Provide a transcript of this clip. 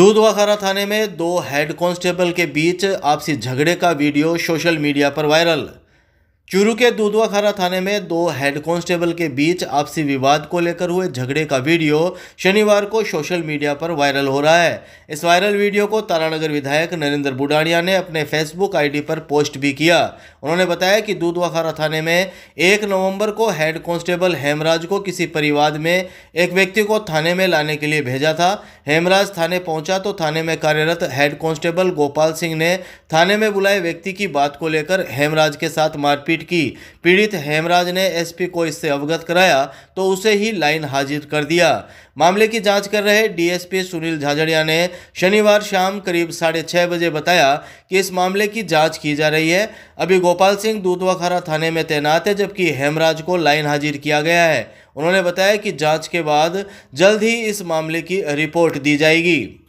दूधवाखारा थाने में दो head constable के बीच आपसी झगड़े का वीडियो सोशल मीडिया पर वायरल चूरू के दूधवाखारा थाने में दो हेड कांस्टेबल के बीच आपसी विवाद को लेकर हुए झगड़े का वीडियो शनिवार को सोशल मीडिया पर वायरल हो रहा है इस वायरल वीडियो को तारानगर विधायक नरेंद्र बुडानिया ने अपने फेसबुक आईडी पर पोस्ट भी किया उन्होंने बताया कि दूधवाखारा थाने में एक नवंबर को हेड कांस्टेबल हेमराज को किसी परिवार में एक व्यक्ति को थाने में लाने के लिए भेजा था हेमराज थाने पहुंचा तो थाने में कार्यरत हेड कांस्टेबल गोपाल सिंह ने थाने में बुलाए व्यक्ति की बात को लेकर हेमराज के साथ मारपीट मारपीट की पीड़ित हेमराज ने एसपी को इससे अवगत कराया तो उसे ही लाइन हाजिर कर दिया मामले की जांच कर रहे डीएसपी सुनील झाझड़िया ने शनिवार शाम करीब साढ़े छः बजे बताया कि इस मामले की जांच की जा रही है अभी गोपाल सिंह दूधवाखारा थाने में तैनात है जबकि हेमराज को लाइन हाजिर किया गया है उन्होंने बताया कि जांच के बाद जल्द ही इस मामले की रिपोर्ट दी जाएगी